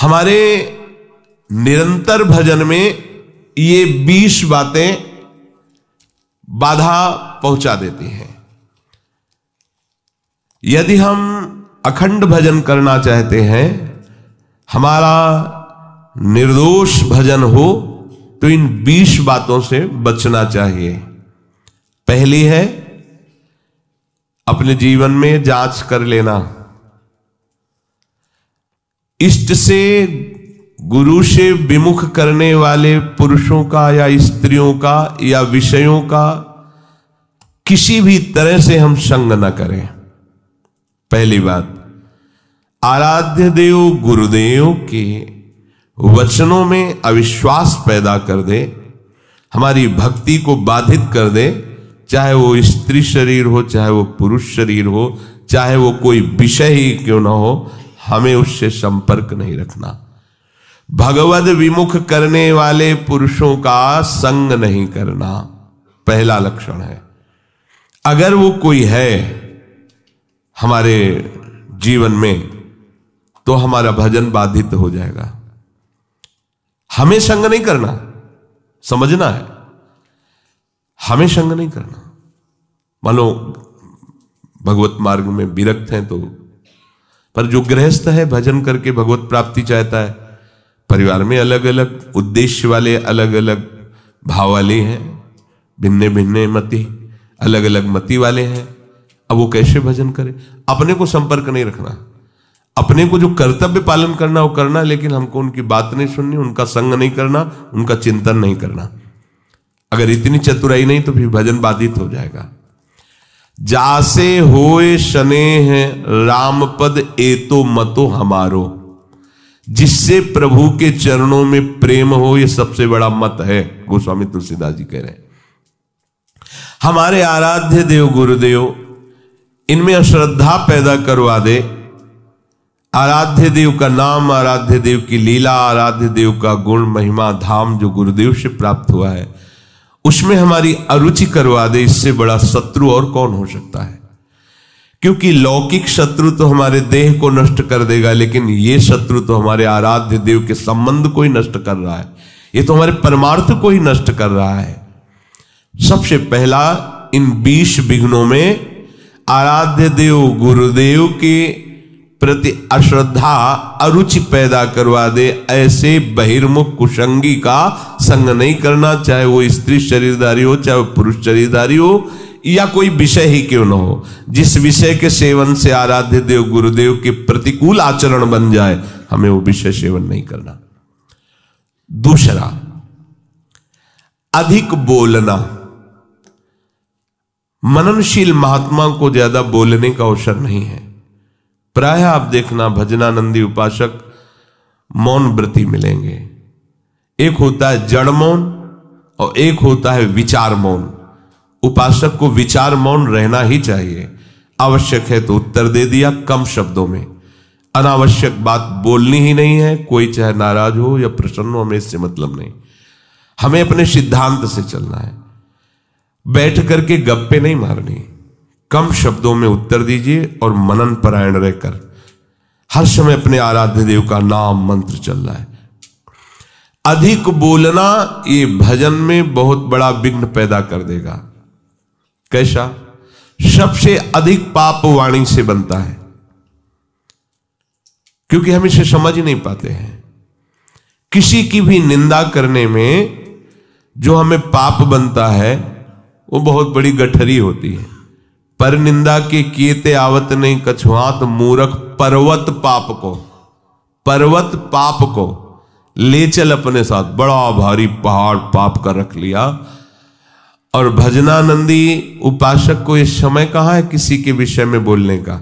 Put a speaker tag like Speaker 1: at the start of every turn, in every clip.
Speaker 1: हमारे निरंतर भजन में ये बीस बातें बाधा पहुंचा देती हैं यदि हम अखंड भजन करना चाहते हैं हमारा निर्दोष भजन हो तो इन बीस बातों से बचना चाहिए पहली है अपने जीवन में जांच कर लेना इष्ट से गुरु से विमुख करने वाले पुरुषों का या स्त्रियों का या विषयों का किसी भी तरह से हम संग न करें पहली बात आराध्य देव गुरुदेव के वचनों में अविश्वास पैदा कर दे हमारी भक्ति को बाधित कर दे चाहे वो स्त्री शरीर हो चाहे वो पुरुष शरीर हो चाहे वो कोई विषय ही क्यों ना हो हमें उससे संपर्क नहीं रखना भगवत विमुख करने वाले पुरुषों का संग नहीं करना पहला लक्षण है अगर वो कोई है हमारे जीवन में तो हमारा भजन बाधित हो जाएगा हमें संग नहीं करना समझना है हमें संग नहीं करना मानो भगवत मार्ग में विरक्त हैं तो पर जो गृहस्थ है भजन करके भगवत प्राप्ति चाहता है परिवार में अलग अलग उद्देश्य वाले अलग अलग भाव वाले हैं भिन्न भिन्न मति अलग अलग मति वाले हैं अब वो कैसे भजन करे अपने को संपर्क नहीं रखना अपने को जो कर्तव्य पालन करना वो करना लेकिन हमको उनकी बात नहीं सुननी उनका संग नहीं करना उनका चिंतन नहीं करना अगर इतनी चतुराई नहीं तो फिर भजन बाधित हो जाएगा जासे होए शने हैं रामपद ए तो मतो हमारो जिससे प्रभु के चरणों में प्रेम हो ये सबसे बड़ा मत है गोस्वामी तुलसीदास जी कह रहे हैं हमारे आराध्य देव गुरुदेव इनमें अश्रद्धा पैदा करवा दे आराध्य देव का नाम आराध्य देव की लीला आराध्य देव का गुण महिमा धाम जो गुरुदेव से प्राप्त हुआ है उसमें हमारी अरुचि करवा दे इससे बड़ा शत्रु और कौन हो सकता है क्योंकि लौकिक शत्रु तो हमारे देह को नष्ट कर देगा लेकिन ये शत्रु तो हमारे आराध्य देव के संबंध को ही नष्ट कर रहा है ये तो हमारे परमार्थ को ही नष्ट कर रहा है सबसे पहला इन बीस विघ्नों में आराध्य देव गुरुदेव के प्रति अश्रद्धा अरुचि पैदा करवा दे ऐसे बहिर्मुख कुशंगी का संग नहीं करना चाहे वो स्त्री शरीरदारी हो चाहे पुरुष शरीरदारी हो या कोई विषय ही क्यों ना हो जिस विषय के सेवन से आराध्य देव गुरुदेव के प्रतिकूल आचरण बन जाए हमें वो विषय सेवन नहीं करना दूसरा अधिक बोलना मननशील महात्मा को ज्यादा बोलने का अवसर नहीं है प्राय आप देखना भजनानंदी उपासक मौन व्रति मिलेंगे एक होता है जड़ मौन और एक होता है विचार मौन उपासक को विचार मौन रहना ही चाहिए आवश्यक है तो उत्तर दे दिया कम शब्दों में अनावश्यक बात बोलनी ही नहीं है कोई चाहे नाराज हो या प्रसन्न हो हमें इससे मतलब नहीं हमें अपने सिद्धांत से चलना है बैठ करके गप्पे नहीं मारनी कम शब्दों में उत्तर दीजिए और मनन परायण रहकर हर समय अपने आराध्य देव का नाम मंत्र चल रहा है अधिक बोलना ये भजन में बहुत बड़ा विघ्न पैदा कर देगा कैसा सबसे अधिक पाप वाणी से बनता है क्योंकि हम इसे समझ ही नहीं पाते हैं किसी की भी निंदा करने में जो हमें पाप बनता है वो बहुत बड़ी गठरी होती है पर निंदा के कीते आवत नहीं कछुआत मूरख पर्वत पाप को पर्वत पाप को ले चल अपने साथ बड़ा भारी पहाड़ पाप का रख लिया और भजनानंदी उपासक को इस समय कहा है किसी के विषय में बोलने का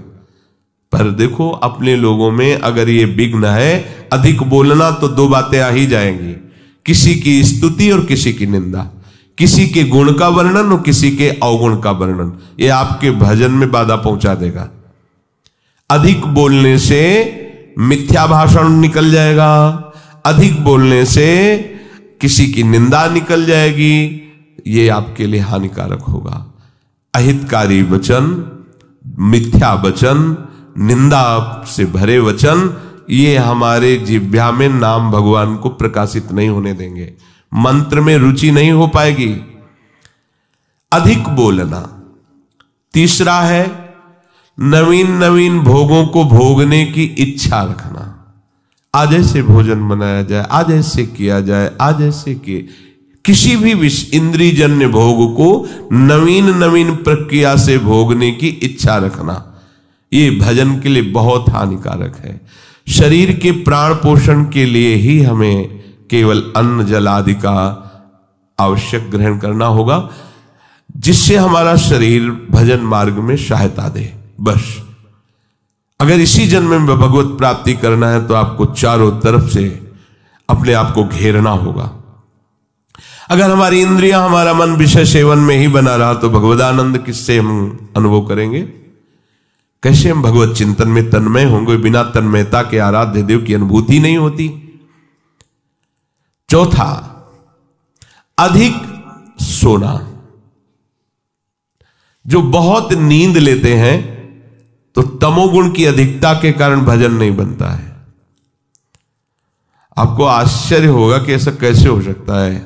Speaker 1: पर देखो अपने लोगों में अगर ये विघ्न है अधिक बोलना तो दो बातें आ ही जाएंगी किसी की स्तुति और किसी की निंदा किसी के गुण का वर्णन और किसी के अवगुण का वर्णन ये आपके भजन में बाधा पहुंचा देगा अधिक बोलने से मिथ्या भाषण निकल जाएगा अधिक बोलने से किसी की निंदा निकल जाएगी ये आपके लिए हानिकारक होगा अहितकारी वचन मिथ्या वचन निंदा से भरे वचन ये हमारे जिव्या में नाम भगवान को प्रकाशित नहीं होने देंगे मंत्र में रुचि नहीं हो पाएगी अधिक बोलना तीसरा है नवीन नवीन भोगों को भोगने की इच्छा रखना आज ऐसे भोजन बनाया जाए आज ऐसे किया जाए आज ऐसे किए किसी भी इंद्रीजन्य भोग को नवीन नवीन प्रक्रिया से भोगने की इच्छा रखना ये भजन के लिए बहुत हानिकारक है शरीर के प्राण पोषण के लिए ही हमें केवल अन्न जल आदि का आवश्यक ग्रहण करना होगा जिससे हमारा शरीर भजन मार्ग में सहायता दे बस अगर इसी जन्म में भगवत प्राप्ति करना है तो आपको चारों तरफ से अपने आप को घेरना होगा अगर हमारी इंद्रिया हमारा मन विषय सेवन में ही बना रहा तो भगवदानंद किससे हम अनुभव करेंगे कैसे हम भगवत चिंतन में तन्मय होंगे बिना तन्मयता के आराध्य देव की अनुभूति नहीं होती चौथा अधिक सोना जो बहुत नींद लेते हैं तो तमोगुण की अधिकता के कारण भजन नहीं बनता है आपको आश्चर्य होगा कि ऐसा कैसे हो सकता है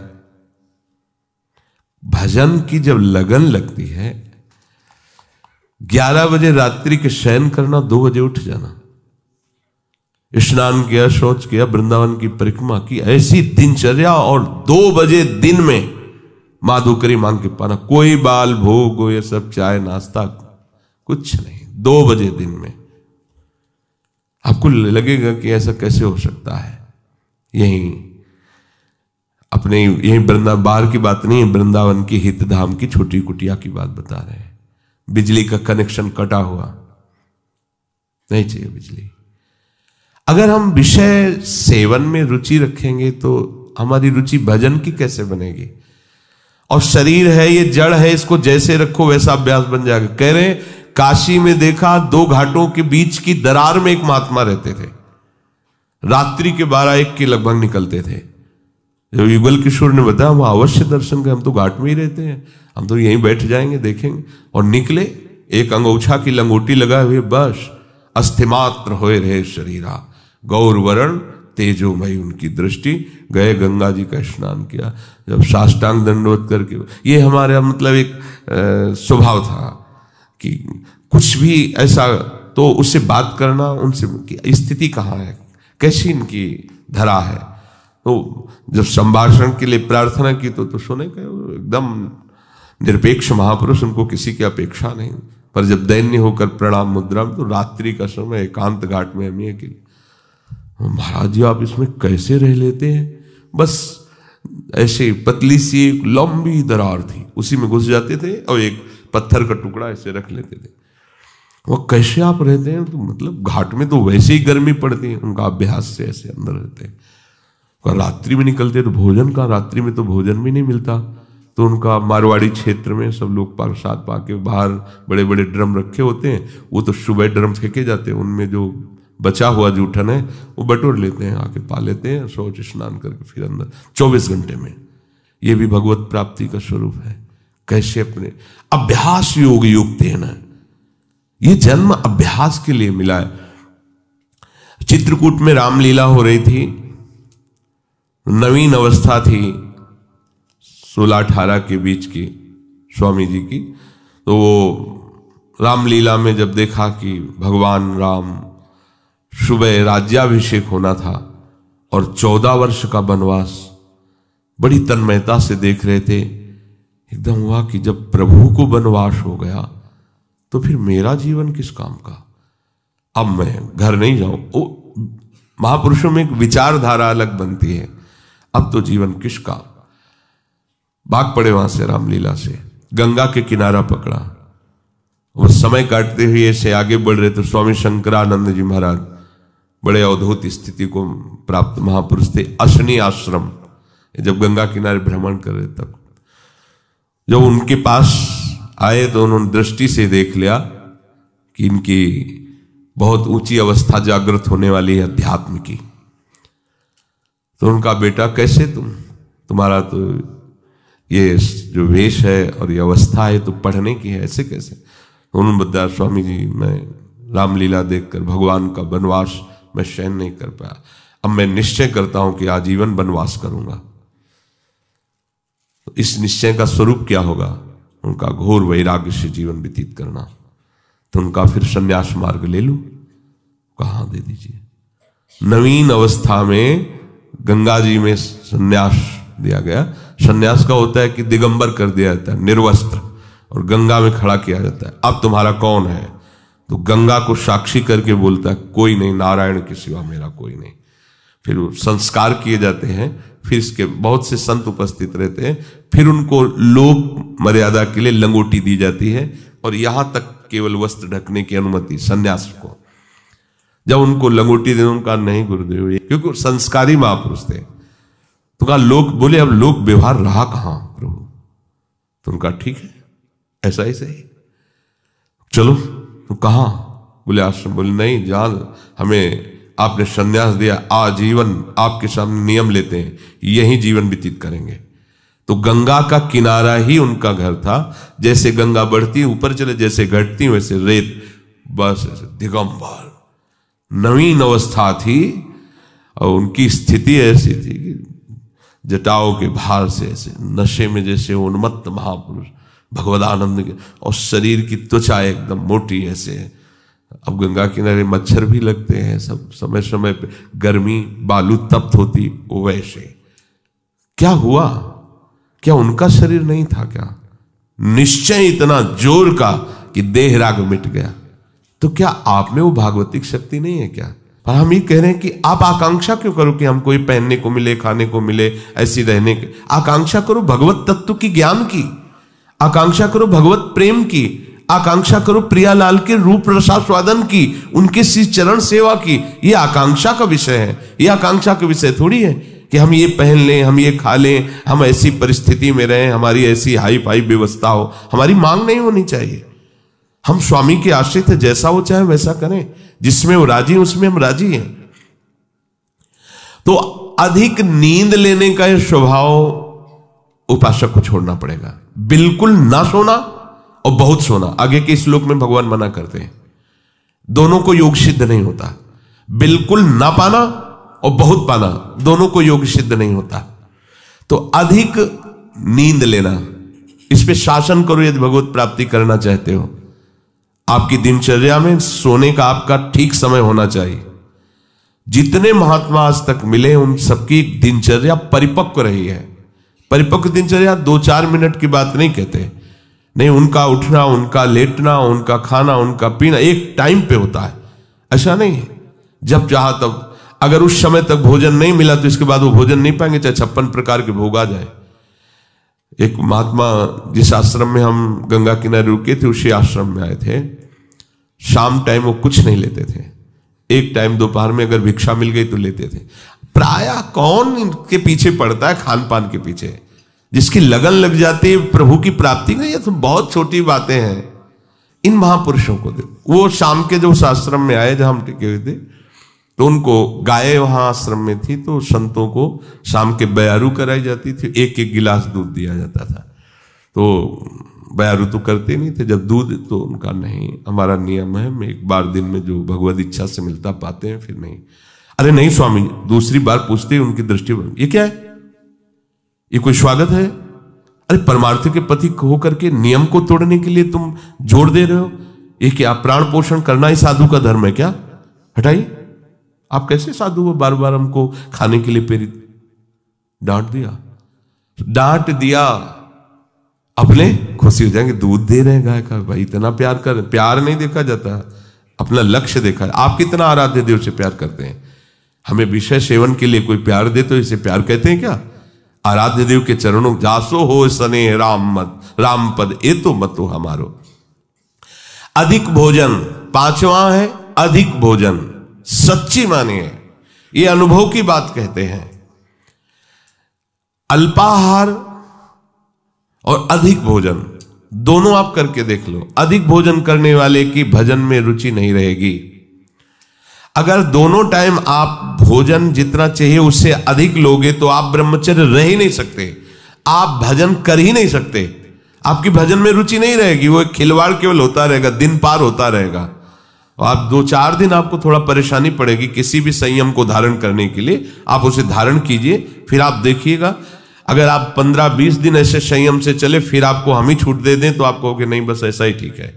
Speaker 1: भजन की जब लगन लगती है 11 बजे रात्रि के शयन करना 2 बजे उठ जाना स्नान किया शौच किया वृंदावन की परिक्रमा की ऐसी दिनचर्या और दो बजे दिन में माधुकरी मांग के पाना कोई बाल भोग ये सब चाय नाश्ता कुछ नहीं दो बजे दिन में आपको लगेगा कि ऐसा कैसे हो सकता है यही अपने यही वृंदा बाहर की बात नहीं है वृंदावन की हित धाम की छोटी कुटिया की बात बता रहे हैं बिजली का कनेक्शन कटा हुआ नहीं चाहिए बिजली अगर हम विषय सेवन में रुचि रखेंगे तो हमारी रुचि भजन की कैसे बनेगी और शरीर है ये जड़ है इसको जैसे रखो वैसा अभ्यास बन जाएगा कह रहे हैं काशी में देखा दो घाटों के बीच की दरार में एक महात्मा रहते थे रात्रि के बारह एक के लगभग निकलते थे जब युगल किशोर ने बताया वो अवश्य दर्शन कर हम तो घाट में ही रहते हैं हम तो यहीं बैठ जाएंगे देखेंगे और निकले एक अंगोछा की लंगोटी लगाए हुए बस अस्थिमात्र होए रहे शरीरा गौरवरण तेजोमयी उनकी दृष्टि गए गंगा जी का स्नान किया जब साष्टांग दंडवत करके ये हमारे मतलब एक स्वभाव था कि कुछ भी ऐसा तो उससे बात करना उनसे स्थिति कहाँ है कैसी इनकी धरा है तो जब संभाषण के लिए प्रार्थना की तो तो सुने गए एकदम निरपेक्ष महापुरुष उनको किसी की अपेक्षा नहीं पर जब दैन्य होकर प्रणाम मुद्रा तो रात्रि का समय एकांत घाट में हमें के लिए महाराज जी आप इसमें कैसे रह लेते हैं बस ऐसे पतली सी एक लंबी दरार थी उसी में घुस जाते थे और एक पत्थर का टुकड़ा ऐसे रख लेते थे वह कैसे आप रहते हैं तो मतलब घाट में तो वैसे ही गर्मी पड़ती है उनका अभ्यास से ऐसे अंदर रहते हैं और रात्रि में निकलते तो भोजन का रात्रि में तो भोजन भी नहीं मिलता तो उनका मारवाड़ी क्षेत्र में सब लोग प्रसाद पा के बाहर बड़े बड़े ड्रम रखे होते हैं वो तो सुबह ड्रम फेंके जाते हैं उनमें जो बचा हुआ जूठन है वो बटोर लेते हैं आके पा लेते हैं शौच स्नान करके फिर अंदर चौबीस घंटे में ये भी भगवत प्राप्ति का स्वरूप है कैसे अपने अभ्यास योग युक्त है ना ये जन्म अभ्यास के लिए मिला है चित्रकूट में रामलीला हो रही थी नवीन अवस्था थी सोलह अठारह के बीच की स्वामी जी की तो वो रामलीला में जब देखा कि भगवान राम सुबह राज्याभिषेक होना था और चौदह वर्ष का वनवास बड़ी तन्मयता से देख रहे थे एकदम हुआ कि जब प्रभु को वनवास हो गया तो फिर मेरा जीवन किस काम का अब मैं घर नहीं जाऊं महापुरुषों में एक विचारधारा अलग बनती है अब तो जीवन किस काम बाग पड़े वहां से रामलीला से गंगा के किनारा पकड़ा वो समय काटते हुए ऐसे आगे बढ़ रहे थे स्वामी शंकरानंद जी महाराज बड़े अवधूत स्थिति को प्राप्त महापुरुष थे अशनी आश्रम जब गंगा किनारे भ्रमण कर रहे तब जब उनके पास आए तो उन्होंने दृष्टि से देख लिया कि इनकी बहुत ऊंची अवस्था जागृत होने वाली है अध्यात्म की तो उनका बेटा कैसे तुम तुम्हारा तो ये जो वेश है और ये अवस्था है तो पढ़ने की है ऐसे कैसे तो उन्होंने बताया स्वामी जी मैं रामलीला देखकर भगवान का वनवास मैं शयन नहीं कर पाया अब मैं निश्चय करता हूं कि आजीवन वनवास करूंगा तो इस निश्चय का स्वरूप क्या होगा उनका घोर वैराग्य से जीवन व्यतीत करना तो उनका फिर संन्यास मार्ग ले लू कहा दे दीजिए नवीन अवस्था में गंगा जी में संन्यास दिया गया संन्यास का होता है कि दिगंबर कर दिया जाता है निर्वस्त्र और गंगा में खड़ा किया जाता है अब तुम्हारा कौन है तो गंगा को साक्षी करके बोलता है कोई नहीं नारायण के सिवा मेरा कोई नहीं फिर संस्कार किए जाते हैं फिर इसके बहुत से संत उपस्थित रहते हैं फिर उनको लोक मर्यादा के लिए लंगोटी दी जाती है और यहां तक केवल वस्त्र ढकने की अनुमति संन्यास को जब उनको लंगोटी देने उनका नहीं गुरुदेव क्योंकि संस्कारी महापुरुष थे तो कहा लोक बोले अब लोक व्यवहार रहा कहां प्रभु तो उनका ठीक है ऐसा ही सही चलो तो कहा बोले आश्रम बोले नहीं जान हमें आपने संन्यास दिया आजीवन आपके सामने नियम लेते हैं यही जीवन व्यतीत करेंगे तो गंगा का किनारा ही उनका घर था जैसे गंगा बढ़ती ऊपर चले जैसे घटती वैसे रेत बस दिगंबर नवीन अवस्था थी और उनकी स्थिति ऐसी थी कि जटाओं के भार से ऐसे नशे में जैसे उन्मत्त महापुरुष भगवदानंद और शरीर की त्वचा एकदम मोटी ऐसे है अब गंगा किनारे मच्छर भी लगते हैं सब समय समय पे गर्मी बालू तप्त होती वैसे क्या हुआ क्या उनका शरीर नहीं था क्या निश्चय इतना जोर का कि देह राग मिट गया तो क्या आप में वो भागवतिक शक्ति नहीं है क्या पर हम ये कह रहे हैं कि आप आकांक्षा क्यों करो कि हमको ये पहनने को मिले खाने को मिले ऐसी रहने के आकांक्षा करो भगवत तत्व की ज्ञान की आकांक्षा करो भगवत प्रेम की आकांक्षा करो प्रियालाल के रूप रसास्वादन की उनके श्री चरण सेवा की ये आकांक्षा का विषय है ये आकांक्षा का विषय थोड़ी है कि हम ये पहन लें हम ये खा लें हम ऐसी परिस्थिति में रहें हमारी ऐसी हाई फाई व्यवस्था हो हमारी मांग नहीं होनी चाहिए हम स्वामी के आश्रित है जैसा हो चाहे वैसा करें जिसमें वो राजी उसमें हम राजी हैं तो अधिक नींद लेने का यह स्वभाव उपासक को छोड़ना पड़ेगा बिल्कुल ना सोना और बहुत सोना आगे के श्लोक में भगवान मना करते हैं दोनों को योग सिद्ध नहीं होता बिल्कुल ना पाना और बहुत पाना दोनों को योग सिद्ध नहीं होता तो अधिक नींद लेना इस पे शासन करो यदि भगवत प्राप्ति करना चाहते हो आपकी दिनचर्या में सोने का आपका ठीक समय होना चाहिए जितने महात्मा आज तक मिले उन सबकी दिनचर्या परिपक्व रही है परिपक्व दिनचर्या दो चार मिनट की बात नहीं कहते नहीं उनका उठना उनका लेटना उनका खाना उनका पीना एक टाइम पे होता है ऐसा नहीं है जब चाह तब अगर उस समय तक भोजन नहीं मिला तो इसके बाद वो भोजन नहीं पाएंगे चाहे छप्पन प्रकार के भोग आ जाए एक महात्मा जिस आश्रम में हम गंगा किनारे रुके थे उसी आश्रम में आए थे शाम टाइम वो कुछ नहीं लेते थे एक टाइम दोपहर में अगर भिक्षा मिल गई तो लेते थे प्रायः कौन इनके पीछे पड़ता है खान पान के पीछे जिसकी लगन लग जाती है प्रभु की प्राप्ति का ये तो बहुत छोटी बातें हैं इन महापुरुषों को दे वो शाम के जो आश्रम में आए जहां हम टिके हुए थे तो उनको गाय वहां आश्रम में थी तो संतों को शाम के बयारू कराई जाती थी एक एक गिलास दूध दिया जाता था तो बयारू तो करते नहीं थे जब दूध तो उनका नहीं हमारा नियम है एक बार दिन में जो भगवत इच्छा से मिलता पाते हैं फिर नहीं अरे नहीं स्वामी दूसरी बार पूछते उनकी दृष्टि ये क्या है ये कोई स्वागत है अरे परमार्थ के पति होकर के नियम को तोड़ने के लिए तुम जोड़ दे रहे हो ये क्या प्राण पोषण करना ही साधु का धर्म है क्या हटाइए आप कैसे साधु हो बार बार हमको खाने के लिए प्रेरित डांट दिया डांट दिया अपने खुशी हो जाएंगे दूध दे रहे हैं गाय का भाई इतना प्यार कर प्यार नहीं देखा जाता अपना लक्ष्य देखा आप कितना आराध्य देव से प्यार करते हैं हमें विषय सेवन के लिए कोई प्यार दे तो इसे प्यार कहते हैं क्या आराध्य देव के चरणों जासो हो सने राम मत राम पद ये तो मतो हमारो अधिक भोजन पांचवा है अधिक भोजन सच्ची माने है ये अनुभव की बात कहते हैं अल्पाहार और अधिक भोजन दोनों आप करके देख लो अधिक भोजन करने वाले की भजन में रुचि नहीं रहेगी अगर दोनों टाइम आप भोजन जितना चाहिए उससे अधिक लोगे तो आप ब्रह्मचर्य रह ही नहीं सकते आप भजन कर ही नहीं सकते आपकी भजन में रुचि नहीं रहेगी वो एक खिलवाड़ केवल होता रहेगा दिन पार होता रहेगा और आप दो चार दिन आपको थोड़ा परेशानी पड़ेगी किसी भी संयम को धारण करने के लिए आप उसे धारण कीजिए फिर आप देखिएगा अगर आप पंद्रह बीस दिन ऐसे संयम से चले फिर आपको हम ही छूट दे दें तो आप कहोगे नहीं बस ऐसा ही ठीक है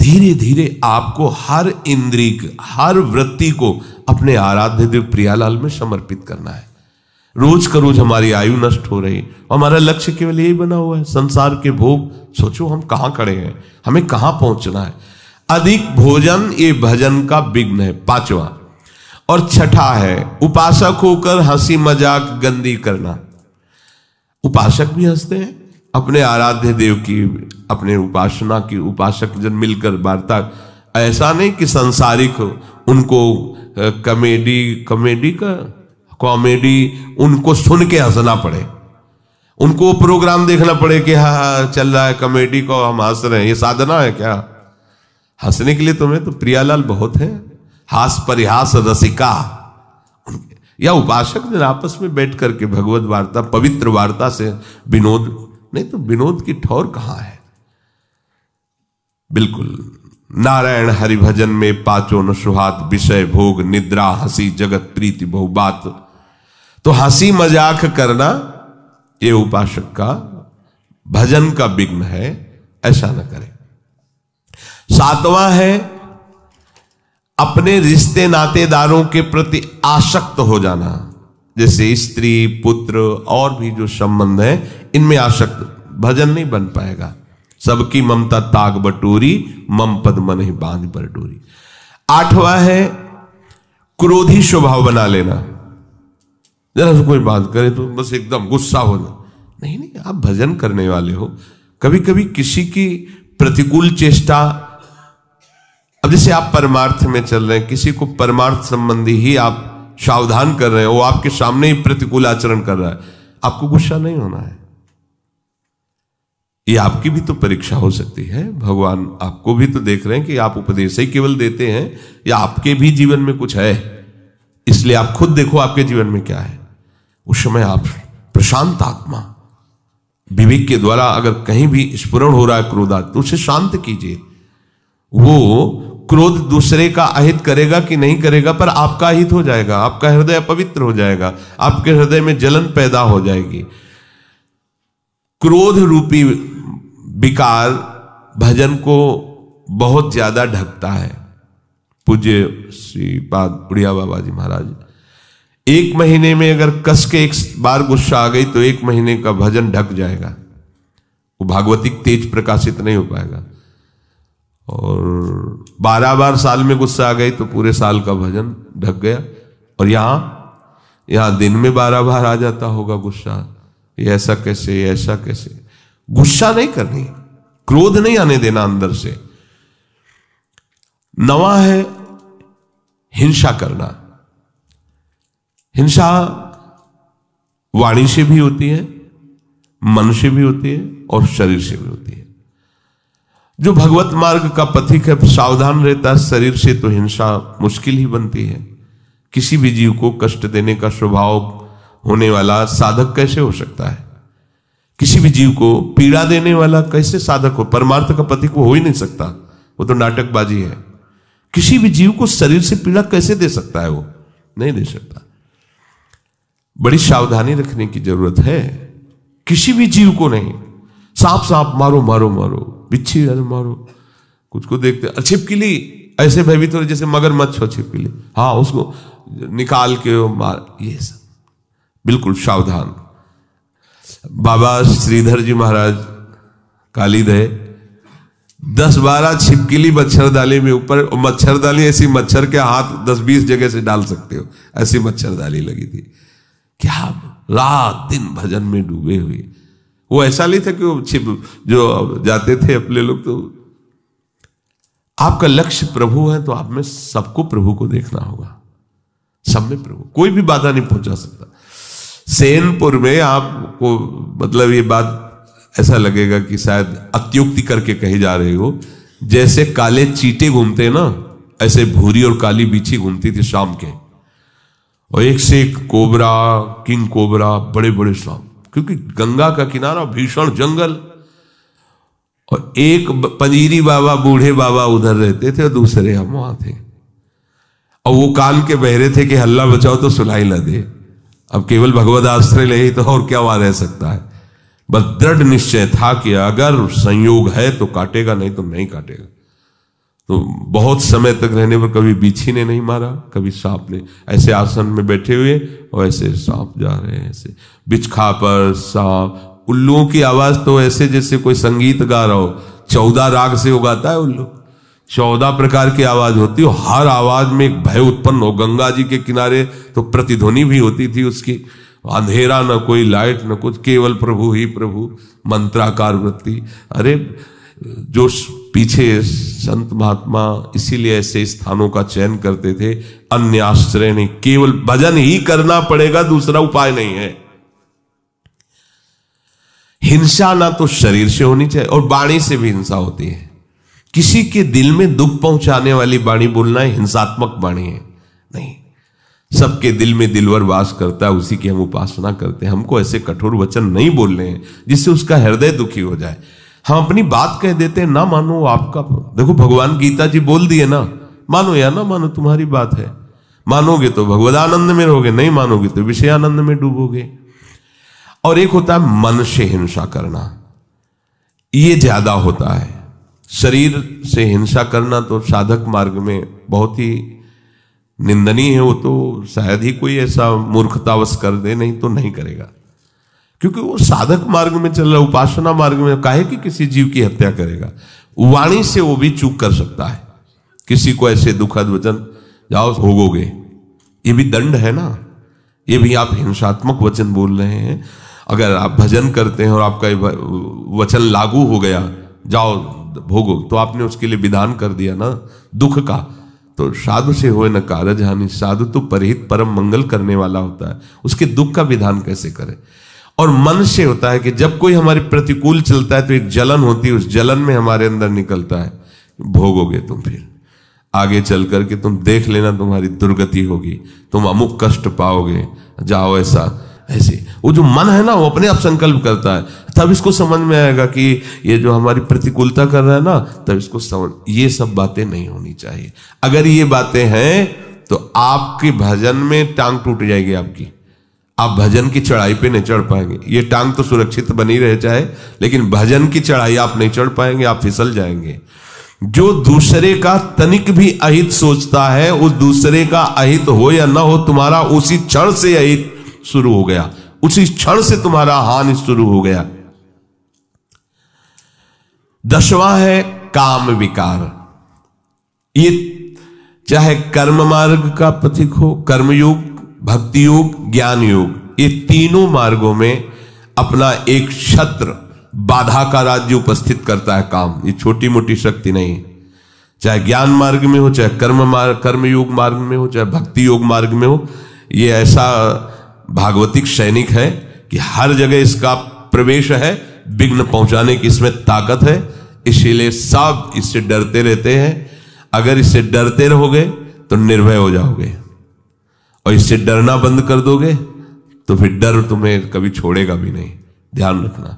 Speaker 1: धीरे धीरे आपको हर इंद्रिक हर वृत्ति को अपने आराध्य देव प्रियालाल में समर्पित करना है रोज का रोज हमारी आयु नष्ट हो रही हमारा लक्ष्य केवल यही बना हुआ है संसार के भोग सोचो हम कहाँ खड़े हैं हमें कहाँ पहुंचना है अधिक भोजन ये भजन का विघ्न है पांचवा और छठा है उपासक होकर हंसी मजाक गंदी करना उपासक भी हंसते हैं अपने आराध्य देव की अपने उपासना की उपासक जन मिलकर वार्ता ऐसा नहीं कि संसारिक उनको कमेडी कॉमेडी का कॉमेडी उनको सुन के हंसना पड़े उनको प्रोग्राम देखना पड़े कि हाँ, हाँ चल रहा है कॉमेडी को हम हंस रहे हैं ये साधना है क्या हंसने के लिए तुम्हें तो प्रियालाल बहुत है हास परिहास रसिका या उपासक जन आपस में बैठ करके भगवत वार्ता पवित्र वार्ता से विनोद नहीं तो विनोद की ठौर कहां है बिल्कुल नारायण हरिभजन में पाचो न सुहात विषय भोग निद्रा हंसी जगत प्रीति बहुबात तो हंसी मजाक करना ये उपासक का भजन का विघ्न है ऐसा ना करें सातवां है अपने रिश्ते नातेदारों के प्रति आसक्त हो जाना जैसे स्त्री पुत्र और भी जो संबंध है इनमें आसक्त भजन नहीं बन पाएगा सबकी ममता ताग बटोरी मम पद मन ही बांध बटोरी आठवा है क्रोधी स्वभाव बना लेना जरा से कोई बात करे तो बस एकदम गुस्सा हो जाए नहीं नहीं आप भजन करने वाले हो कभी कभी किसी की प्रतिकूल चेष्टा अब जैसे आप परमार्थ में चल रहे हैं किसी को परमार्थ संबंधी ही आप सावधान कर रहे हैं वो आपके सामने ही प्रतिकूल आचरण कर रहा है आपको गुस्सा नहीं होना है ये आपकी भी तो परीक्षा हो सकती है भगवान आपको भी तो देख रहे हैं कि आप उपदेश ही केवल देते हैं या आपके भी जीवन में कुछ है इसलिए आप खुद देखो आपके जीवन में क्या है उस समय आप प्रशांत आत्मा विवेक के द्वारा अगर कहीं भी स्पुरण हो रहा है क्रोधा तो उसे शांत कीजिए वो क्रोध दूसरे का अहित करेगा कि नहीं करेगा पर आपका अहित हो जाएगा आपका हृदय अपवित्र हो जाएगा आपके हृदय में जलन पैदा हो जाएगी क्रोध रूपी विकार भजन को बहुत ज्यादा ढकता है पूज्य श्री पाद उड़िया बाबा जी महाराज एक महीने में अगर कस के एक बार गुस्सा आ गई तो एक महीने का भजन ढक जाएगा वो भागवतिक तेज प्रकाशित नहीं हो पाएगा और बारह बार साल में गुस्सा आ गई तो पूरे साल का भजन ढक गया और यहां यहां दिन में बारह बार आ जाता होगा गुस्सा ये ऐसा कैसे ये ऐसा कैसे गुस्सा नहीं करनी क्रोध नहीं आने देना अंदर से नवा है हिंसा करना हिंसा वाणी से भी होती है मन से भी होती है और शरीर से भी होती है जो भगवत मार्ग का पथिक है सावधान रहता है शरीर से तो हिंसा मुश्किल ही बनती है किसी भी जीव को कष्ट देने का स्वभाव होने वाला साधक कैसे हो सकता है किसी भी जीव को पीड़ा देने वाला कैसे साधक हो परमार्थ का पथिक वो हो ही नहीं सकता वो तो नाटकबाजी है किसी भी जीव को शरीर से पीड़ा कैसे दे सकता है वो नहीं दे सकता बड़ी सावधानी रखने की जरूरत है किसी भी जीव को नहीं साफ साफ मारो मारो मारो बिच्छी अरे मारो कुछ को देखते छिपकली ऐसे भयभीत हो जैसे मगरमच्छ हो छिपकली हाँ उसको निकाल के मार ये सब बिल्कुल सावधान बाबा श्रीधर जी महाराज है दस बारह छिपकली मच्छरदानी में ऊपर मच्छरदानी ऐसी मच्छर के हाथ दस बीस जगह से डाल सकते हो ऐसी मच्छरदानी लगी थी क्या रात दिन भजन में डूबे हुए वो ऐसा नहीं था कि वो छिप जो जाते थे अपने लोग तो आपका लक्ष्य प्रभु है तो आप में सबको प्रभु को देखना होगा सब में प्रभु कोई भी बाधा नहीं पहुंचा सकता सेनपुर में आपको मतलब ये बात ऐसा लगेगा कि शायद अत्युक्ति करके कही जा रही हो जैसे काले चीटे घूमते ना ऐसे भूरी और काली बीछी घूमती थी शाम के और एक से एक कोबरा किंग कोबरा बड़े बड़े शाम क्योंकि गंगा का किनारा भीषण जंगल और एक पंजीरी बाबा बूढ़े बाबा उधर रहते थे और दूसरे हम वहां थे और वो कान के बहरे थे कि हल्ला बचाओ तो सुनाई न दे अब केवल भगवत आश्रय ले ही तो और क्या वहां रह सकता है बस दृढ़ निश्चय था कि अगर संयोग है तो काटेगा नहीं तो नहीं काटेगा तो बहुत समय तक रहने पर कभी बीछी ने नहीं मारा कभी सांप ने ऐसे आसन में बैठे हुए और ऐसे सांप जा रहे हैं ऐसे बिछखा पर सांप उल्लुओं की आवाज तो ऐसे जैसे कोई संगीत गा रहा हो चौदह राग से वो गाता है उल्लू चौदह प्रकार की आवाज होती हो हर आवाज में एक भय उत्पन्न हो गंगा जी के किनारे तो प्रतिध्वनि भी होती थी उसकी अंधेरा न कोई लाइट न कुछ केवल प्रभु ही प्रभु मंत्राकार वृत्ति अरे जो पीछे संत महात्मा इसीलिए ऐसे स्थानों का चयन करते थे अन्य आश्रय नहीं केवल भजन ही करना पड़ेगा दूसरा उपाय नहीं है हिंसा ना तो शरीर से होनी चाहिए और वाणी से भी हिंसा होती है किसी के दिल में दुख पहुंचाने वाली वाणी बोलना है हिंसात्मक वाणी है नहीं सबके दिल में दिलवर वास करता है उसी की हम उपासना करते हैं हमको ऐसे कठोर वचन नहीं बोलने हैं जिससे उसका हृदय दुखी हो जाए हम अपनी बात कह देते हैं ना मानो आपका देखो भगवान गीता जी बोल दिए ना मानो या ना मानो तुम्हारी बात है मानोगे तो भगवत आनंद में रहोगे नहीं मानोगे तो विषय आनंद में डूबोगे और एक होता है मन से हिंसा करना ये ज्यादा होता है शरीर से हिंसा करना तो साधक मार्ग में बहुत ही निंदनीय है वो तो शायद ही कोई ऐसा मूर्खतावश कर दे नहीं तो नहीं करेगा क्योंकि वो साधक मार्ग में चल रहा है उपासना मार्ग में काहे कि किसी जीव की हत्या करेगा वाणी से वो भी चूक कर सकता है किसी को ऐसे दुखद वचन जाओ भोगोगे ये भी दंड है ना ये भी आप हिंसात्मक वचन बोल रहे हैं अगर आप भजन करते हैं और आपका वचन लागू हो गया जाओ भोगो तो आपने उसके लिए विधान कर दिया ना दुख का तो साधु से हो न कारज हानि साधु तो परहित परम मंगल करने वाला होता है उसके दुख का विधान कैसे करे और मन से होता है कि जब कोई हमारे प्रतिकूल चलता है तो एक जलन होती है उस जलन में हमारे अंदर निकलता है भोगोगे तुम फिर आगे चल करके तुम देख लेना तुम्हारी दुर्गति होगी तुम अमुक कष्ट पाओगे जाओ ऐसा ऐसे वो जो मन है ना वो अपने आप संकल्प करता है तब इसको समझ में आएगा कि ये जो हमारी प्रतिकूलता कर रहा है ना तब इसको समझ ये सब बातें नहीं होनी चाहिए अगर ये बातें हैं तो आपके भजन में टांग टूट जाएगी आपकी आप भजन की चढ़ाई पे नहीं चढ़ पाएंगे ये टांग तो सुरक्षित बनी रह जाए लेकिन भजन की चढ़ाई आप नहीं चढ़ पाएंगे आप फिसल जाएंगे जो दूसरे का तनिक भी अहित सोचता है उस दूसरे का अहित हो या ना हो तुम्हारा उसी क्षण से अहित शुरू हो गया उसी क्षण से तुम्हारा हानि शुरू हो गया दसवां है काम विकार ये चाहे कर्म मार्ग का प्रतीक हो कर्मयोग भक्ति योग ज्ञान योग ये तीनों मार्गों में अपना एक छत्र बाधा का राज्य उपस्थित करता है काम ये छोटी मोटी शक्ति नहीं चाहे ज्ञान मार्ग में हो चाहे कर्म मार्ग कर्म योग मार्ग में हो चाहे भक्ति योग मार्ग में हो ये ऐसा भागवतिक सैनिक है कि हर जगह इसका प्रवेश है विघ्न पहुंचाने की इसमें ताकत है इसीलिए सब इससे डरते रहते हैं अगर इससे डरते रहोगे तो निर्भय हो जाओगे और इससे डरना बंद कर दोगे तो फिर डर तुम्हें कभी छोड़ेगा भी नहीं ध्यान रखना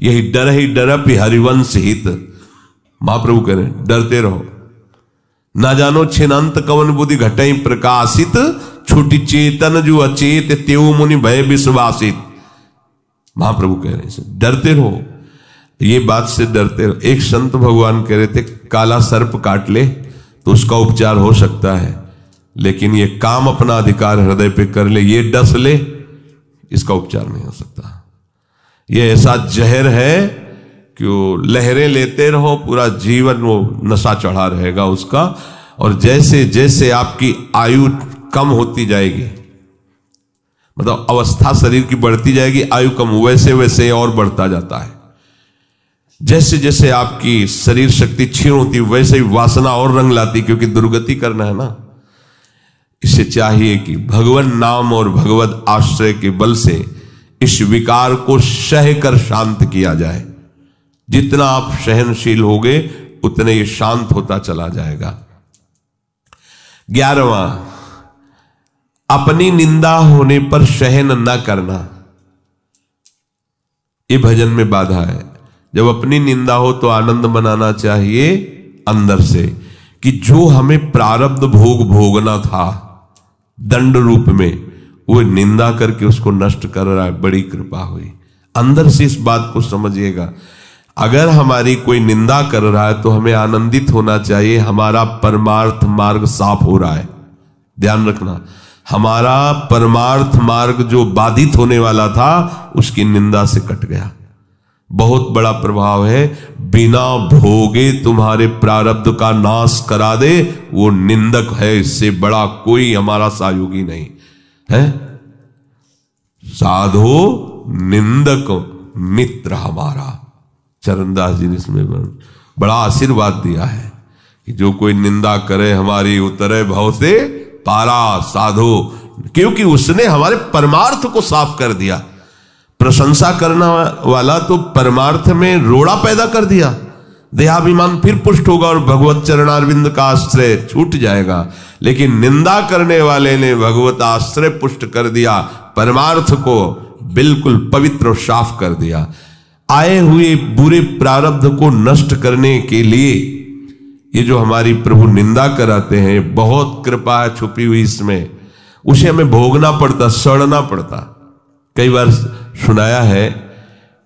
Speaker 1: यही डर ही डरप हरिवंश हित महाप्रभु कह रहे डरते रहो ना जानो छिनांत कवन बुद्धि घटाई प्रकाशित छोटी चेतन जो अचेत त्यो मुनि भय विश्वासित महाप्रभु कह रहे हैं डरते रहो ये बात से डरते रहो एक संत भगवान कह रहे थे काला सर्प काट ले तो उसका उपचार हो सकता है लेकिन ये काम अपना अधिकार हृदय पे कर ले ये डस ले इसका उपचार नहीं हो सकता ये ऐसा जहर है कि वो लहरें लेते रहो पूरा जीवन वो नशा चढ़ा रहेगा उसका और जैसे जैसे आपकी आयु कम होती जाएगी मतलब अवस्था शरीर की बढ़ती जाएगी आयु कम वैसे वैसे और बढ़ता जाता है जैसे जैसे आपकी शरीर शक्ति क्षीण होती वैसे ही वासना और रंग लाती क्योंकि दुर्गति करना है ना इसे चाहिए कि भगवान नाम और भगवत आश्रय के बल से इस विकार को सह कर शांत किया जाए जितना आप सहनशील होगे उतने ये शांत होता चला जाएगा ग्यारहवा अपनी निंदा होने पर सहन न करना ये भजन में बाधा है जब अपनी निंदा हो तो आनंद मनाना चाहिए अंदर से कि जो हमें प्रारब्ध भोग भोगना था दंड रूप में वो निंदा करके उसको नष्ट कर रहा है बड़ी कृपा हुई अंदर से इस बात को समझिएगा अगर हमारी कोई निंदा कर रहा है तो हमें आनंदित होना चाहिए हमारा परमार्थ मार्ग साफ हो रहा है ध्यान रखना हमारा परमार्थ मार्ग जो बाधित होने वाला था उसकी निंदा से कट गया बहुत बड़ा प्रभाव है बिना भोगे तुम्हारे प्रारब्ध का नाश करा दे वो निंदक है इससे बड़ा कोई हमारा सहयोगी नहीं है साधो निंदक मित्र हमारा चरणदास जी ने इसमें बड़ा आशीर्वाद दिया है कि जो कोई निंदा करे हमारी उतरे भाव से पारा साधो क्योंकि उसने हमारे परमार्थ को साफ कर दिया प्रशंसा करना वाला तो परमार्थ में रोड़ा पैदा कर दिया देहाभिमान फिर पुष्ट होगा और भगवत चरणारविंद का आश्रय छूट जाएगा लेकिन निंदा करने वाले ने भगवत आश्रय पुष्ट कर दिया परमार्थ को बिल्कुल पवित्र साफ कर दिया आए हुए बुरे प्रारब्ध को नष्ट करने के लिए ये जो हमारी प्रभु निंदा कराते हैं बहुत कृपा है छुपी हुई इसमें उसे हमें भोगना पड़ता सड़ना पड़ता कई बार सुनाया है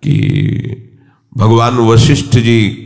Speaker 1: कि भगवान वशिष्ठ जी